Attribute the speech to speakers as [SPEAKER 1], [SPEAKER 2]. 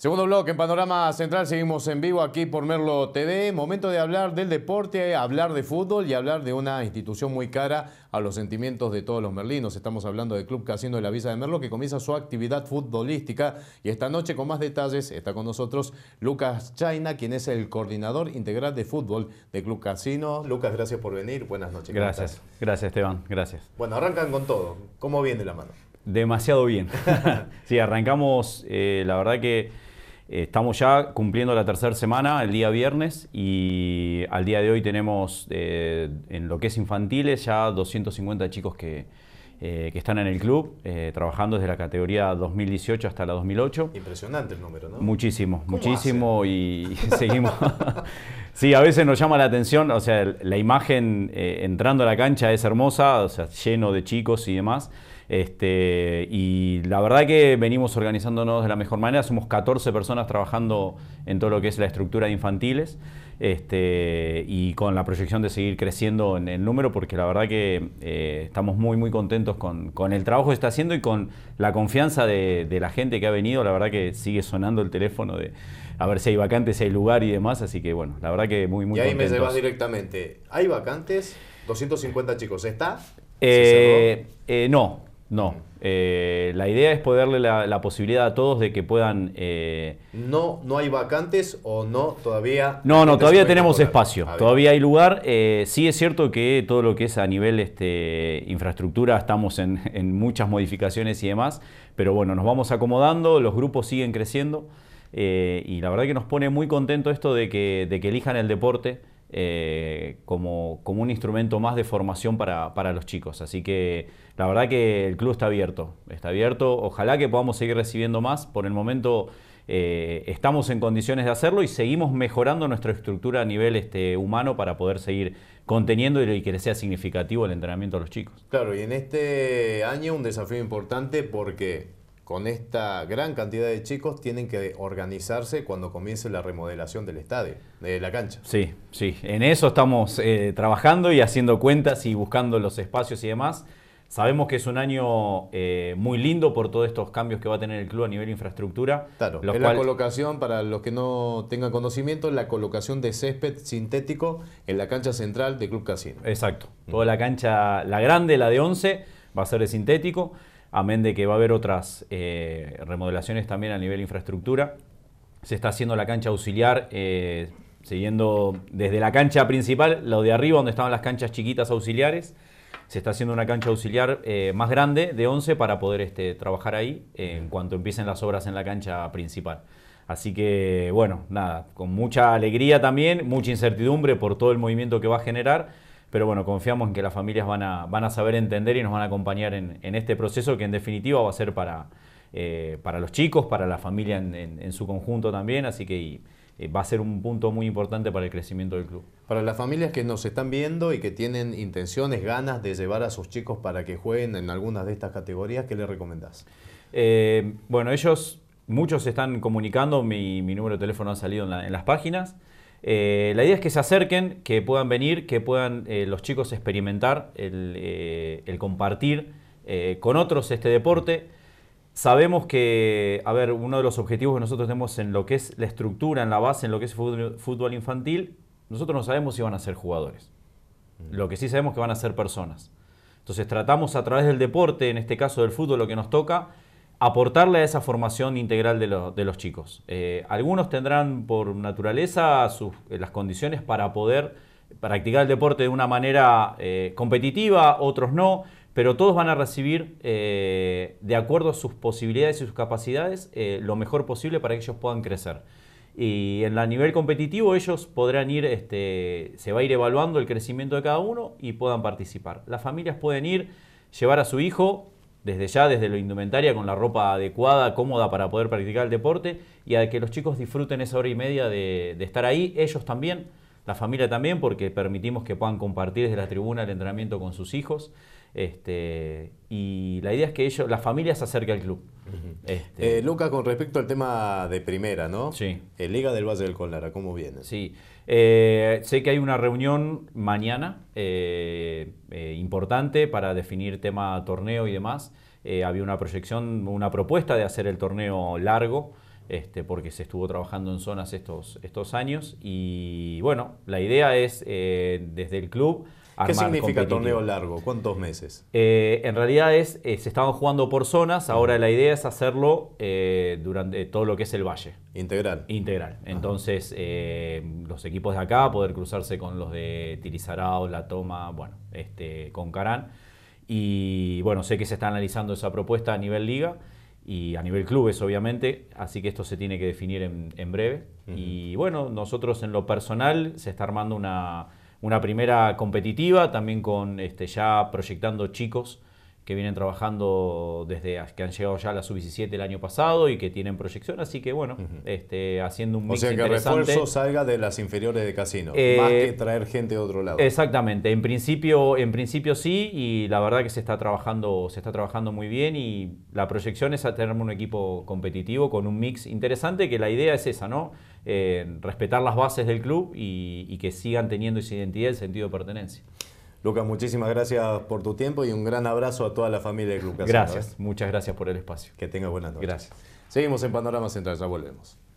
[SPEAKER 1] Segundo bloque en Panorama Central, seguimos en vivo aquí por Merlo TV. Momento de hablar del deporte, hablar de fútbol y hablar de una institución muy cara a los sentimientos de todos los merlinos. Estamos hablando del Club Casino de la Visa de Merlo que comienza su actividad futbolística y esta noche con más detalles está con nosotros Lucas Chaina, quien es el coordinador integral de fútbol de Club Casino. Lucas, gracias por venir. Buenas noches. Gracias,
[SPEAKER 2] gracias Esteban, gracias.
[SPEAKER 1] Bueno, arrancan con todo. ¿Cómo viene la mano?
[SPEAKER 2] Demasiado bien. sí, arrancamos, eh, la verdad que eh, estamos ya cumpliendo la tercera semana, el día viernes, y al día de hoy tenemos eh, en lo que es infantiles ya 250 chicos eh, que, están en el club, trabajando desde la categoría 2018 hasta la 2008.
[SPEAKER 1] Impresionante el número,
[SPEAKER 2] ¿no? Muchísimo, muchísimo, y seguimos. sí, a veces nos llama la atención, o sea, la imagen entrando a la cancha es hermosa, o sea, lleno de chicos y demás. Este, y la verdad que venimos organizándonos de la mejor manera. Somos 14 personas trabajando en todo lo que es la estructura de infantiles. Este, y con la proyección de seguir creciendo en el número, porque la verdad que eh, estamos muy, muy contentos con, el trabajo que está haciendo y con la confianza de, la gente que ha venido. La verdad que sigue sonando el teléfono de a ver si hay vacantes, si hay lugar y demás. Así que bueno, la verdad que muy, muy Y ahí me llevas
[SPEAKER 1] directamente. ¿Hay vacantes? 250 chicos. ¿Está?
[SPEAKER 2] Eh, eh, no, no. Mm. Eh, la idea es poderle la, posibilidad a todos de que puedan. Eh,
[SPEAKER 1] no, no hay vacantes o no todavía. No, no, todavía tenemos espacio.
[SPEAKER 2] Ah, todavía hay lugar. Eh, sí es cierto que todo lo que es a nivel este, infraestructura estamos en, muchas modificaciones y demás. Pero bueno, nos vamos acomodando, los grupos siguen creciendo. y la verdad que nos pone muy contento esto de que elijan el deporte. Eh, como, como, un instrumento más de formación para, los chicos. Así que la verdad que el club está abierto, está abierto. Ojalá que podamos seguir recibiendo más. Por el momento eh, estamos en condiciones de hacerlo y seguimos mejorando nuestra estructura a nivel este, humano para poder seguir conteniendo y que le sea significativo el entrenamiento a los chicos. Claro, y en
[SPEAKER 1] este año un desafío importante porque con esta gran cantidad de chicos tienen que organizarse cuando comience la remodelación del estadio, de la cancha.
[SPEAKER 2] Sí, sí, en eso estamos eh, trabajando y haciendo cuentas y buscando los espacios y demás. Sabemos que es un año eh, muy lindo por todos estos cambios que va a tener el club a nivel infraestructura. Claro, la
[SPEAKER 1] colocación, para los que no tengan conocimiento, la colocación de césped
[SPEAKER 2] sintético en la cancha central del Club Casino. Exacto, toda la cancha, la grande, la de 11, va a ser de sintético amén de que va a haber otras eh, remodelaciones también a nivel infraestructura. Se está haciendo la cancha auxiliar, eh, siguiendo desde la cancha principal, lo de arriba donde estaban las canchas chiquitas auxiliares. Se está haciendo una cancha auxiliar eh, más grande de 11 para poder este, trabajar ahí en cuanto empiecen las obras en la cancha principal. Así que, bueno, nada, con mucha alegría también, mucha incertidumbre por todo el movimiento que va a generar pero bueno, confiamos en que las familias van a, saber entender y nos van a acompañar en, en este proceso que en definitiva va a ser para, eh, los chicos, para la familia en, su conjunto también, así que eh, va a ser un punto muy importante para el crecimiento del
[SPEAKER 1] club. Para las familias que nos están viendo y que tienen intenciones, ganas de llevar a sus chicos para que
[SPEAKER 2] jueguen en algunas de estas categorías, ¿qué les recomendás? Eh, bueno, ellos, muchos están comunicando, mi, mi número de teléfono ha salido en las páginas. Eh, la idea es que se acerquen, que puedan venir, que puedan eh, los chicos experimentar el, eh, el compartir con otros este deporte. Sabemos que, a ver, uno de los objetivos que nosotros tenemos en lo que es la estructura, en la base, en lo que es fútbol infantil, nosotros no sabemos si van a ser jugadores. Mm. Lo que sí sabemos que van a ser personas. Entonces tratamos a través del deporte, en este caso del fútbol, lo que nos toca, aportarle a esa formación integral de, los chicos. Eh, algunos tendrán por naturaleza eh, las condiciones para poder practicar el deporte de una manera eh, competitiva, otros no, pero todos van a recibir, de acuerdo a sus posibilidades y sus capacidades, lo mejor posible para que ellos puedan crecer. Y en el nivel competitivo ellos podrán ir, este, se va a ir evaluando el crecimiento de cada uno y puedan participar. Las familias pueden ir, llevar a su hijo, desde ya, desde lo indumentaria, con la ropa adecuada, cómoda para poder practicar el deporte y a que los chicos disfruten esa hora y media de, estar ahí, ellos también, la familia también, porque permitimos que puedan compartir desde la tribuna el entrenamiento con sus hijos. Este, y la idea es que ellos, la familia se acerque al club. Este,
[SPEAKER 1] eh, Luca, con respecto al
[SPEAKER 2] tema de primera, ¿no? Sí. El Liga del Valle del Colnara, ¿cómo viene? Sí. Eh, sé que hay una reunión mañana eh, importante para definir tema torneo y demás. había una proyección, una propuesta de hacer el torneo largo, este, porque se estuvo trabajando en zonas estos, estos años. Y bueno, la idea es desde el club ¿Qué significa torneo largo? ¿Cuántos meses? Eh, en realidad es, eh, se estaban jugando por zonas, ahora la idea es hacerlo eh, durante todo lo que es el valle. Integral. Integral. Entonces, los equipos de acá poder cruzarse con los de Tirizarao, La Toma, bueno, este, con Carán. Y bueno, sé que se está analizando esa propuesta a nivel liga y a nivel clubes, obviamente, así que esto se tiene que definir en, breve. Y bueno, nosotros en lo personal se está armando una una primera competitiva, también con este, ya proyectando chicos que vienen trabajando desde que han llegado ya a la sub-17 el año pasado y que tienen proyección, así que bueno, este, haciendo un mix O sea que el refuerzo
[SPEAKER 1] salga de las inferiores de casino, eh, más que traer
[SPEAKER 2] gente de otro lado. Exactamente, en principio, en principio sí, y la verdad que se está trabajando, se está trabajando muy bien y la proyección es a tener un equipo competitivo con un mix interesante, que la idea es esa, ¿no? Eh, respetar las bases del club y, que sigan teniendo esa identidad, el sentido de pertenencia.
[SPEAKER 1] Lucas, muchísimas gracias por tu tiempo y un gran abrazo a toda la familia de Lucas. Gracias, muchas gracias por el espacio. Que tengas buenas noches. Gracias. Seguimos en Panorama Central, ya volvemos.